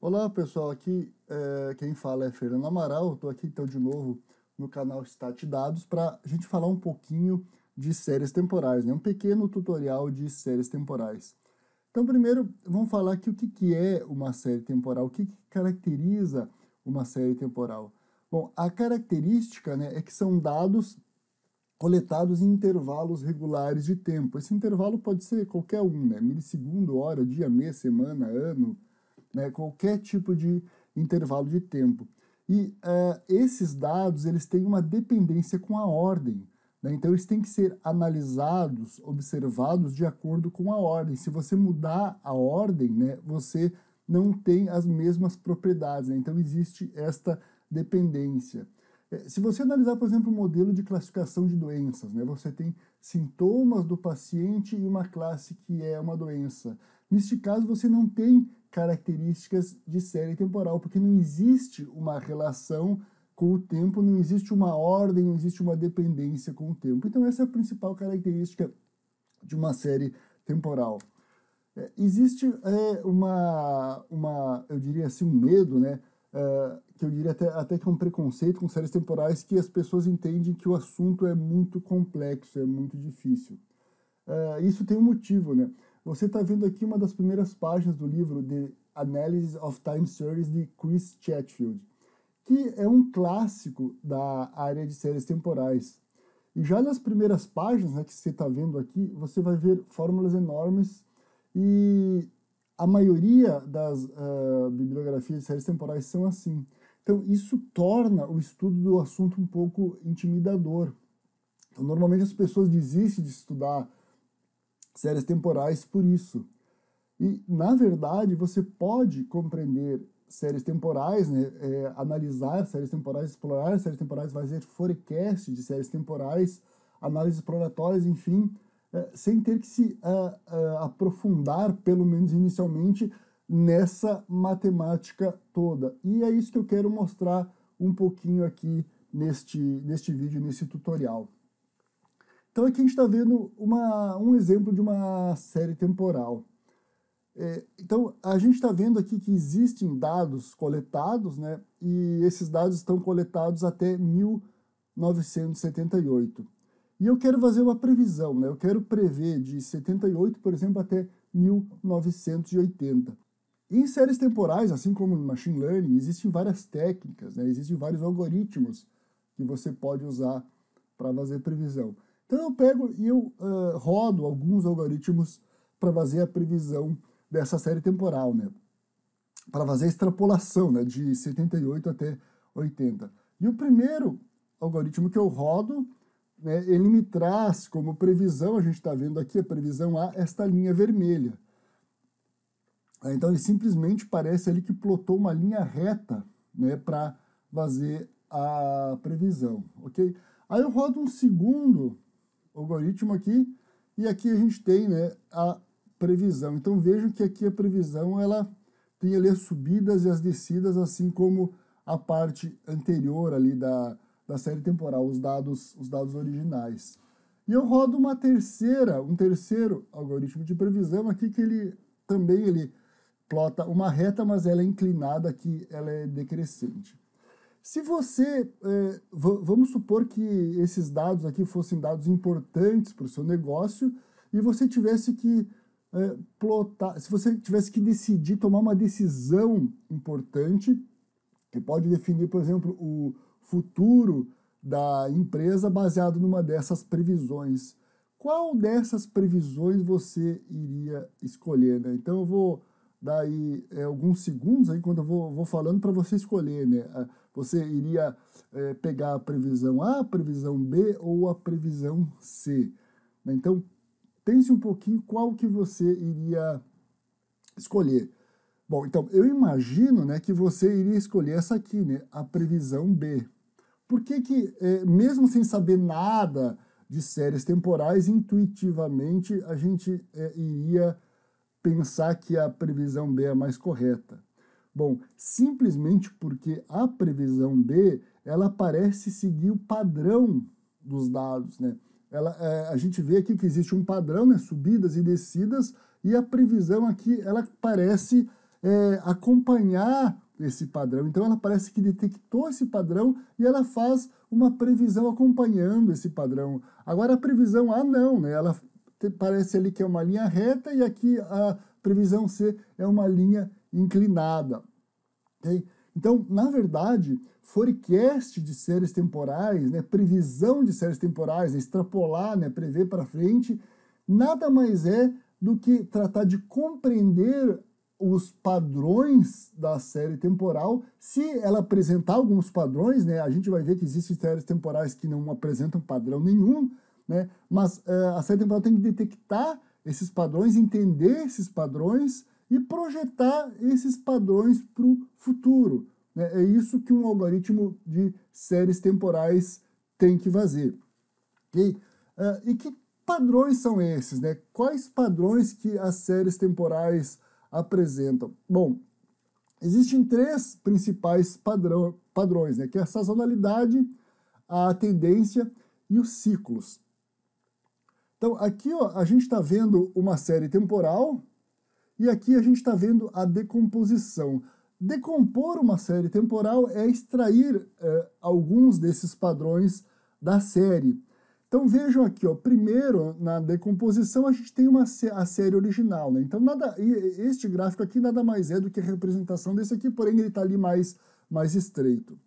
Olá pessoal, aqui é, quem fala é Fernando Amaral, estou aqui então de novo no canal Stat Dados para a gente falar um pouquinho de séries temporais, né? um pequeno tutorial de séries temporais. Então primeiro vamos falar aqui o que, que é uma série temporal, o que, que caracteriza uma série temporal. Bom, a característica né, é que são dados coletados em intervalos regulares de tempo. Esse intervalo pode ser qualquer um, né? milissegundo, hora, dia, mês, semana, ano, né, qualquer tipo de intervalo de tempo. E uh, esses dados eles têm uma dependência com a ordem, né, então eles têm que ser analisados, observados de acordo com a ordem. Se você mudar a ordem, né, você não tem as mesmas propriedades, né, então existe esta dependência. É, se você analisar, por exemplo, o modelo de classificação de doenças, né, você tem sintomas do paciente e uma classe que é uma doença. Neste caso, você não tem características de série temporal, porque não existe uma relação com o tempo, não existe uma ordem, não existe uma dependência com o tempo. Então, essa é a principal característica de uma série temporal. É, existe é, uma, uma, eu diria assim, um medo, né? É, que eu diria até, até que é um preconceito com séries temporais que as pessoas entendem que o assunto é muito complexo, é muito difícil. É, isso tem um motivo, né? Você está vendo aqui uma das primeiras páginas do livro The Analysis of Time Series de Chris Chatfield, que é um clássico da área de séries temporais. E já nas primeiras páginas né, que você está vendo aqui, você vai ver fórmulas enormes e a maioria das uh, bibliografias de séries temporais são assim. Então, isso torna o estudo do assunto um pouco intimidador. Então, normalmente as pessoas desistem de estudar séries temporais por isso. E, na verdade, você pode compreender séries temporais, né, é, analisar séries temporais, explorar séries temporais, fazer forecast de séries temporais, análises exploratórias, enfim, é, sem ter que se é, é aprofundar, pelo menos inicialmente, nessa matemática toda. E é isso que eu quero mostrar um pouquinho aqui neste, neste vídeo, nesse tutorial. Então aqui a gente está vendo uma, um exemplo de uma série temporal. É, então a gente está vendo aqui que existem dados coletados, né, e esses dados estão coletados até 1978. E eu quero fazer uma previsão, né? eu quero prever de 78, por exemplo, até 1980. Em séries temporais, assim como no machine learning, existem várias técnicas, né? existem vários algoritmos que você pode usar para fazer previsão. Então eu pego e eu uh, rodo alguns algoritmos para fazer a previsão dessa série temporal, né? Para fazer a extrapolação, né? De 78 até 80. E o primeiro algoritmo que eu rodo, né, ele me traz como previsão, a gente está vendo aqui a previsão A, esta linha vermelha. Então ele simplesmente parece ali que plotou uma linha reta né, para fazer a previsão, ok? Aí eu rodo um segundo algoritmo aqui, e aqui a gente tem né, a previsão. Então vejam que aqui a previsão ela tem ali as subidas e as descidas, assim como a parte anterior ali da, da série temporal, os dados, os dados originais. E eu rodo uma terceira, um terceiro algoritmo de previsão aqui que ele também ele plota uma reta, mas ela é inclinada, que ela é decrescente. Se você, é, vamos supor que esses dados aqui fossem dados importantes para o seu negócio e você tivesse que é, plotar, se você tivesse que decidir, tomar uma decisão importante, que pode definir, por exemplo, o futuro da empresa baseado numa dessas previsões. Qual dessas previsões você iria escolher? Né? Então eu vou daí é, alguns segundos, aí, quando eu vou, vou falando, para você escolher, né? Ah, você iria é, pegar a previsão A, a previsão B ou a previsão C. Né? Então, pense um pouquinho qual que você iria escolher. Bom, então, eu imagino né, que você iria escolher essa aqui, né? A previsão B. Por que que, é, mesmo sem saber nada de séries temporais, intuitivamente a gente é, iria pensar que a previsão B é mais correta? Bom, simplesmente porque a previsão B ela parece seguir o padrão dos dados, né? Ela, é, a gente vê aqui que existe um padrão, né? Subidas e descidas e a previsão aqui ela parece é, acompanhar esse padrão. Então ela parece que detectou esse padrão e ela faz uma previsão acompanhando esse padrão. Agora a previsão A não, né? Ela parece ali que é uma linha reta e aqui a previsão C é uma linha inclinada. Okay? Então, na verdade, forecast de séries temporais, né, previsão de séries temporais, extrapolar, né, prever para frente, nada mais é do que tratar de compreender os padrões da série temporal. Se ela apresentar alguns padrões, né, a gente vai ver que existem séries temporais que não apresentam padrão nenhum, né? Mas eh, a série temporal tem que detectar esses padrões, entender esses padrões e projetar esses padrões para o futuro. Né? É isso que um algoritmo de séries temporais tem que fazer. Okay? Uh, eh, e que padrões são esses? Né? Quais padrões que as séries temporais apresentam? Bom, existem três principais padrão, padrões, né? que é a sazonalidade, a tendência e os ciclos. Então, aqui ó, a gente está vendo uma série temporal e aqui a gente está vendo a decomposição. Decompor uma série temporal é extrair é, alguns desses padrões da série. Então vejam aqui, ó, primeiro na decomposição a gente tem uma, a série original, né? Então nada, este gráfico aqui nada mais é do que a representação desse aqui, porém ele está ali mais, mais estreito.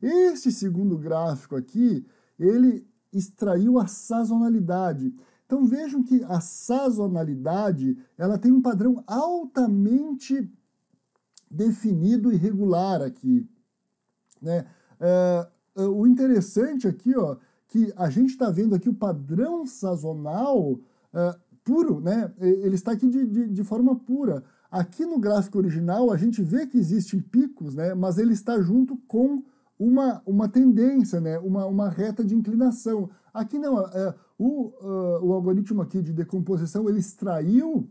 Este segundo gráfico aqui, ele extraiu a sazonalidade. Então vejam que a sazonalidade ela tem um padrão altamente definido e regular aqui. Né? É, é, o interessante aqui, ó, que a gente está vendo aqui o padrão sazonal é, puro, né? ele está aqui de, de, de, forma pura. Aqui no gráfico original a gente vê que existem picos, né? mas ele está junto com uma, uma tendência, né? uma, uma reta de inclinação. Aqui não, é, é o, uh, o algoritmo aqui de decomposição, ele extraiu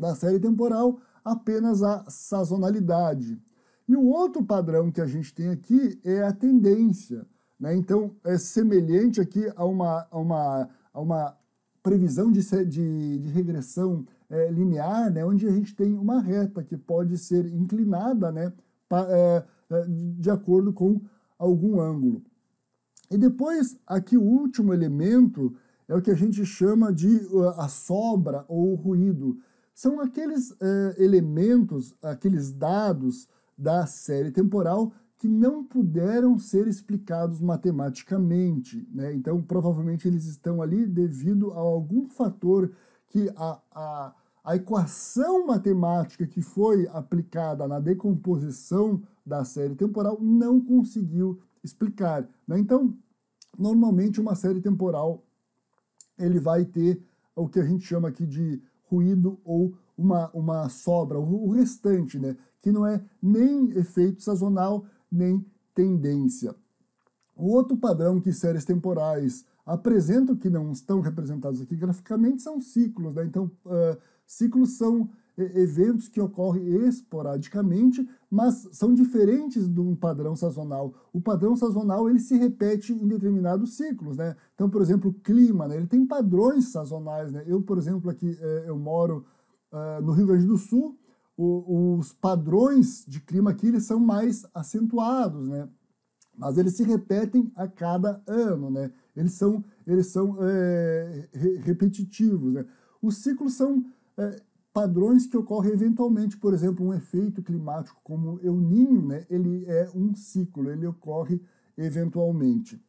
da série temporal apenas a sazonalidade. E o outro padrão que a gente tem aqui é a tendência. Né? Então, é semelhante aqui a uma, a uma, a uma previsão de, de, de regressão é, linear, né? onde a gente tem uma reta que pode ser inclinada né? Pa, é, é de acordo com algum ângulo. E depois, aqui o último elemento é o que a gente chama de uh, a sobra ou ruído. São aqueles é, elementos, aqueles dados da série temporal que não puderam ser explicados matematicamente. Né? Então, provavelmente, eles estão ali devido a algum fator que a, a, a equação matemática que foi aplicada na decomposição da série temporal não conseguiu explicar. Né? Então, normalmente uma série temporal ele vai ter o que a gente chama aqui de ruído ou uma, uma sobra, o restante, né? que não é nem efeito sazonal, nem tendência. O outro padrão que séries temporais apresentam, que não estão representados aqui graficamente, são ciclos. Né? Então, uh, ciclos são eventos que ocorrem esporadicamente, mas são diferentes de um padrão sazonal. O padrão sazonal ele se repete em determinados ciclos, né? Então, por exemplo, o clima, né? ele tem padrões sazonais, né? Eu, por exemplo, aqui é, eu moro é, no Rio Grande do Sul, o, os padrões de clima aqui eles são mais acentuados, né? Mas eles se repetem a cada ano, né? Eles são, eles são é, repetitivos, né? Os ciclos são é, padrões que ocorrem eventualmente, por exemplo, um efeito climático como El Niño, né, ele é um ciclo, ele ocorre eventualmente.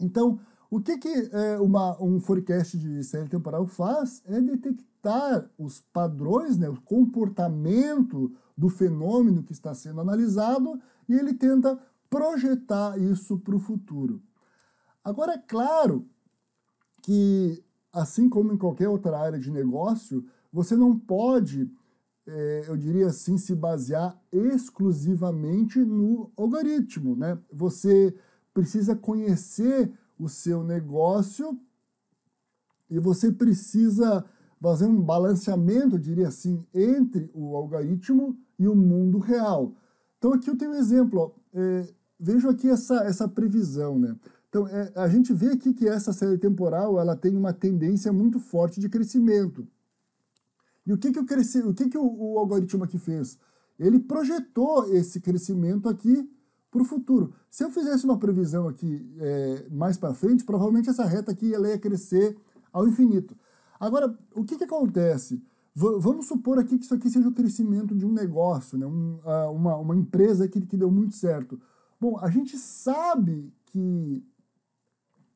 Então, o que, que é, uma, um forecast de série temporal faz é detectar os padrões, né, o comportamento do fenômeno que está sendo analisado e ele tenta projetar isso para o futuro. Agora, é claro que, assim como em qualquer outra área de negócio, você não pode, é, eu diria assim, se basear exclusivamente no algoritmo, né? Você precisa conhecer o seu negócio e você precisa fazer um balanceamento, eu diria assim, entre o algoritmo e o mundo real. Então aqui eu tenho um exemplo, ó, é, vejo aqui essa, essa previsão, né? Então, é, a gente vê aqui que essa série temporal ela tem uma tendência muito forte de crescimento. E o que, que, eu cresci, o, que, que o, o algoritmo aqui fez? Ele projetou esse crescimento aqui para o futuro. Se eu fizesse uma previsão aqui é, mais para frente, provavelmente essa reta aqui ela ia crescer ao infinito. Agora, o que, que acontece? V vamos supor aqui que isso aqui seja o crescimento de um negócio, né? Um, uh, uma, uma empresa que, que deu muito certo. Bom, a gente sabe que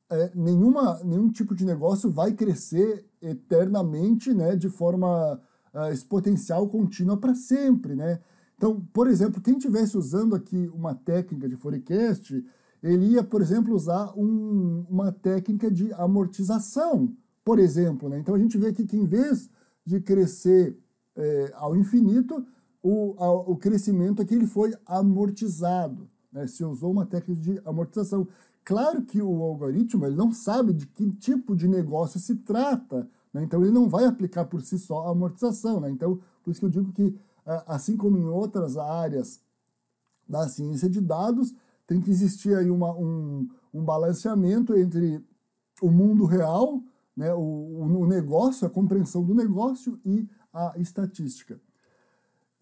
é, nenhuma, nenhum tipo de negócio vai crescer eternamente, né, de forma uh, exponencial contínua para sempre, né? Então, por exemplo, quem estivesse usando aqui uma técnica de forecast, ele ia, por exemplo, usar um, uma técnica de amortização, por exemplo. Né? Então a gente vê aqui que em vez de crescer é, ao infinito, o, o crescimento aqui ele foi amortizado. Né? Se usou uma técnica de amortização claro que o algoritmo ele não sabe de que tipo de negócio se trata, né? então ele não vai aplicar por si só a amortização. Né? Então, por isso que eu digo que, assim como em outras áreas da ciência de dados, tem que existir aí uma, um, um balanceamento entre o mundo real, né, o, o negócio, a compreensão do negócio e a estatística.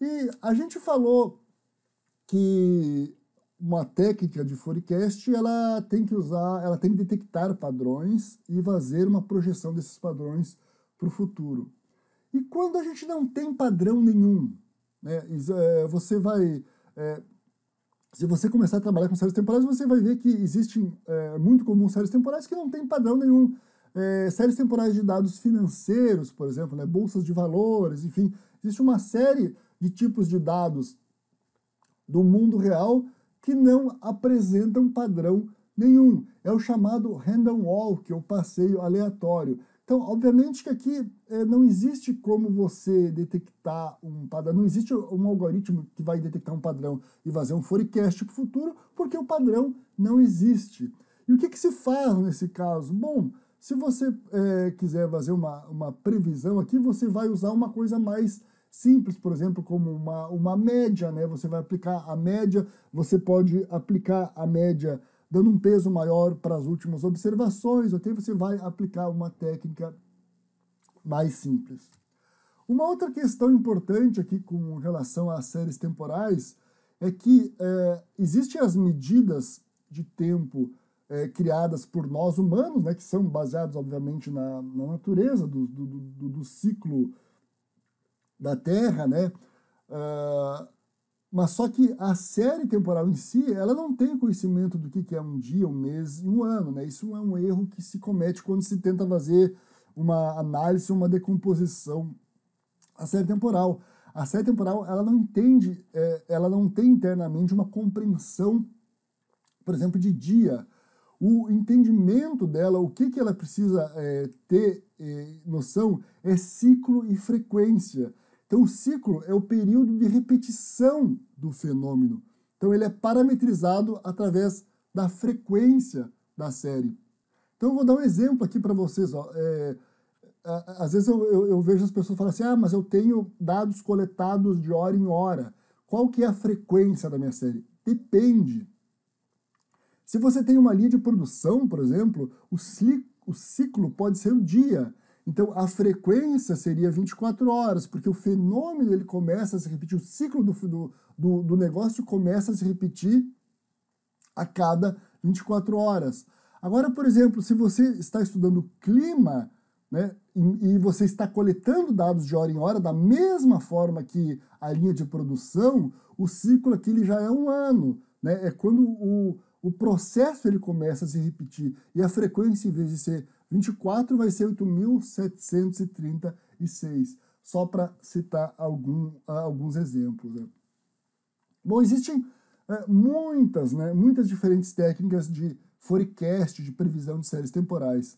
E a gente falou que uma técnica de forecast, ela tem que usar, ela tem que detectar padrões e fazer uma projeção desses padrões para o futuro. E quando a gente não tem padrão nenhum, né, é, você vai... É, se você começar a trabalhar com séries temporais, você vai ver que existem é, muito comuns séries temporais que não tem padrão nenhum. É, séries temporais de dados financeiros, por exemplo, né, bolsas de valores, enfim, existe uma série de tipos de dados do mundo real que não apresentam padrão nenhum. É o chamado random walk, ou passeio aleatório. Então, obviamente que aqui é, não existe como você detectar um padrão, não existe um algoritmo que vai detectar um padrão e fazer um forecast para o futuro, porque o padrão não existe. E o que, que se faz nesse caso? Bom, se você é, quiser fazer uma, uma previsão aqui, você vai usar uma coisa mais simples, por exemplo, como uma, uma média, né? Você vai aplicar a média, você pode aplicar a média dando um peso maior para as últimas observações, ok? Você vai aplicar uma técnica mais simples. Uma outra questão importante aqui com relação às séries temporais é que é, existem as medidas de tempo é, criadas por nós humanos, né, que são baseadas, obviamente, na, na natureza do, do, do, do ciclo da Terra, né? Uh, mas só que a série temporal em si, ela não tem conhecimento do que, que é um dia, um mês e um ano, né? Isso é um erro que se comete quando se tenta fazer uma análise, uma decomposição. A série temporal. A série temporal, ela não entende, é, ela não tem internamente uma compreensão, por exemplo, de dia. O entendimento dela, o que, que ela precisa é, ter é, noção, é ciclo e frequência. Então, o ciclo é o período de repetição do fenômeno. Então, ele é parametrizado através da frequência da série. Então, eu vou dar um exemplo aqui para vocês. Ó. É, às vezes eu, eu, eu, vejo as pessoas falarem assim, ah, mas eu tenho dados coletados de hora em hora. Qual que é a frequência da minha série? Depende. Se você tem uma linha de produção, por exemplo, o ciclo, o ciclo pode ser o dia. Então, a frequência seria 24 horas, porque o fenômeno ele começa a se repetir, o ciclo do, do, do negócio começa a se repetir a cada 24 horas. Agora, por exemplo, se você está estudando clima, né, e, e você está coletando dados de hora em hora, da mesma forma que a linha de produção, o ciclo aqui ele já é um ano. Né? É quando o, o processo ele começa a se repetir. E a frequência, em vez de ser 24 vai ser 8.736, só para citar algum, alguns exemplos. Né? Bom, existem é, muitas, né, muitas diferentes técnicas de forecast, de previsão de séries temporais.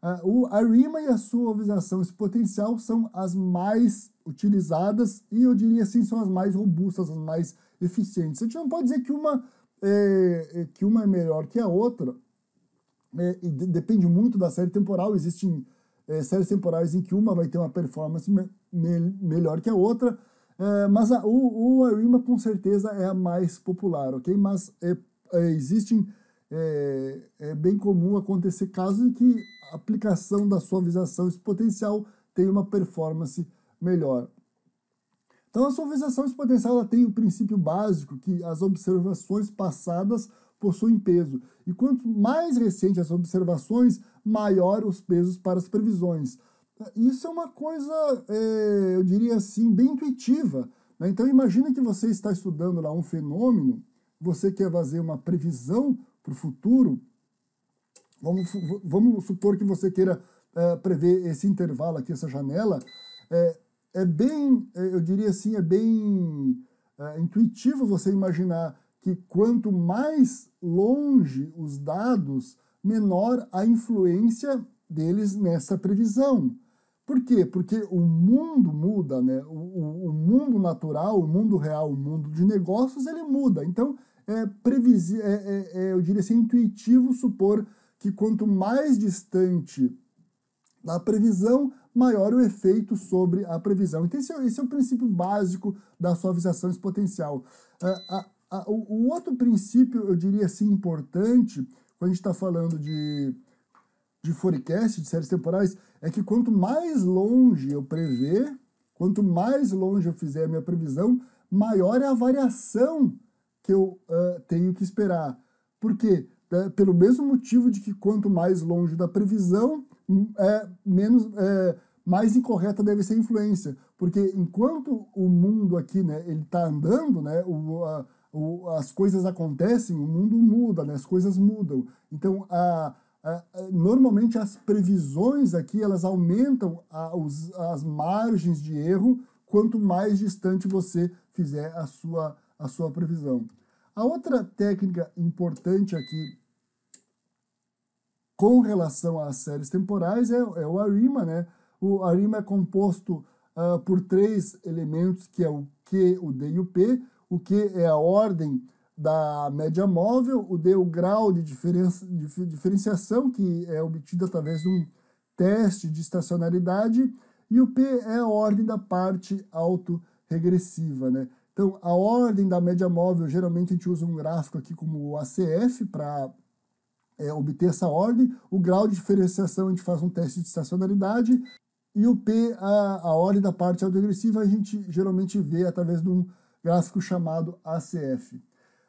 A ah, o ARIMA e a sua esse potencial são as mais utilizadas e eu diria assim são as mais robustas, as mais eficientes. A gente não pode dizer que uma é, é que uma é melhor que a outra, é, depende muito da série temporal. Existem é, séries temporais em que uma vai ter uma performance me, me, melhor que a outra, é, mas a, o, o Arima com certeza é a mais popular, ok? Mas é, é, existem. É, é, bem comum acontecer casos em que a aplicação da suavização, exponencial tem uma performance melhor. Então, a suavização exponencial ela tem o um princípio básico que as observações passadas possuem peso. E quanto mais recentes as observações, maior os pesos para as previsões. Isso é uma coisa, é, eu diria assim, bem intuitiva. Né? Então imagina que você está estudando lá um fenômeno, você quer fazer uma previsão para o futuro, vamos, vamos supor que você queira é, prever esse intervalo aqui, essa janela, é, é bem, é, eu diria assim, é bem é, intuitivo você imaginar que quanto mais longe os dados, menor a influência deles nessa previsão. Por quê? Porque o mundo muda, né? O, o, o, mundo natural, o mundo real, o mundo de negócios, ele muda. Então, é, previsi é, é, é, eu diria assim, intuitivo supor que quanto mais distante da previsão, maior o efeito sobre a previsão. Então, esse é, esse é o princípio básico da suavização exponencial. A, ah, a, ah, o outro princípio, eu diria assim, importante, quando a gente está falando de, de forecast, de séries temporais, é que quanto mais longe eu prever, quanto mais longe eu fizer a minha previsão, maior é a variação que eu uh, tenho que esperar. Por quê? É, pelo mesmo motivo de que quanto mais longe da previsão, hum, é, menos, é, mais incorreta deve ser a influência. Porque enquanto o mundo aqui né, ele está andando, né, o, a, o, as coisas acontecem, o mundo muda, né? as coisas mudam. Então, a, a, normalmente as previsões aqui elas aumentam os, as margens de erro quanto mais distante você fizer a sua, a sua previsão. A outra técnica importante aqui com relação às séries temporais é, é o ARIMA, né? O ARIMA é composto uh, por três elementos, que é o Q, o D e o P, o que é a ordem da média móvel, o D, o grau de, diferença, de diferenciação que é obtido através de um teste de estacionalidade, e o P é a ordem da parte autorregressiva. Né? Então, a ordem da média móvel, geralmente a gente usa um gráfico aqui como o ACF para é, obter essa ordem. O grau de diferenciação a gente faz um teste de estacionalidade. E o P, a, a ordem da parte autoregressiva, a gente geralmente vê através de um gráfico chamado ACF. Uh,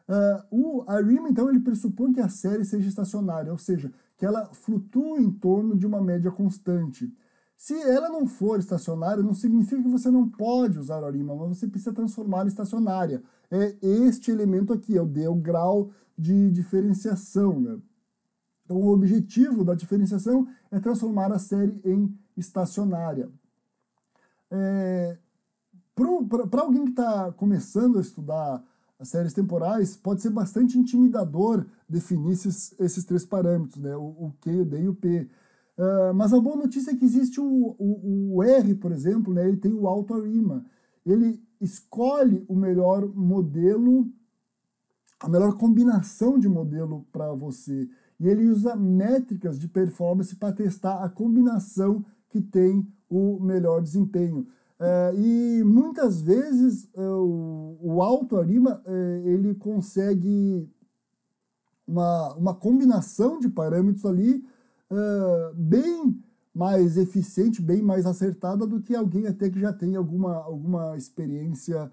ah, o ARIMA, então, ele pressupõe que a série seja estacionária, ou seja, que ela flutua em torno de uma média constante. Se ela não for estacionária, não significa que você não pode usar o ARIMA, mas você precisa transformá-la estacionária. É este elemento aqui, é o, D, é o grau de diferenciação. Né? Então, o objetivo da diferenciação é transformar a série em estacionária. É, para alguém que está começando a estudar as séries temporais, pode ser bastante intimidador definir esses, esses três parâmetros, né? o, o Q, o D e o P. Uh, mas a boa notícia é que existe o, o, o R, por exemplo, né? ele tem o autorima. Ele escolhe o melhor modelo, a melhor combinação de modelo para você. E ele usa métricas de performance para testar a combinação que tem o melhor desempenho. É, e muitas vezes é, o, o alto arima é, ele consegue uma, uma combinação de parâmetros ali bem mais eficiente, bem mais acertada do que alguém até que já tem alguma, alguma experiência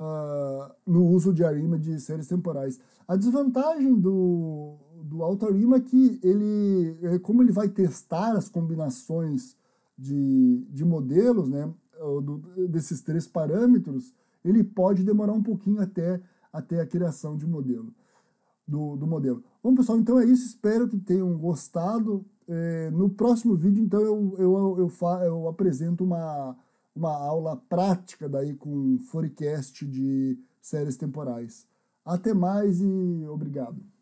uh, no uso de arima de séries temporais. A desvantagem do, do alto arima é que ele, como ele vai testar as combinações de, de modelos, né, desses três parâmetros, ele pode demorar um pouquinho até, até a criação de modelo, do, do modelo. Bom, pessoal, então é isso. Espero que tenham gostado. É, no próximo vídeo, então, eu, eu, eu, fa, eu apresento uma, uma aula prática daí com forecast de séries temporais. Até mais e obrigado.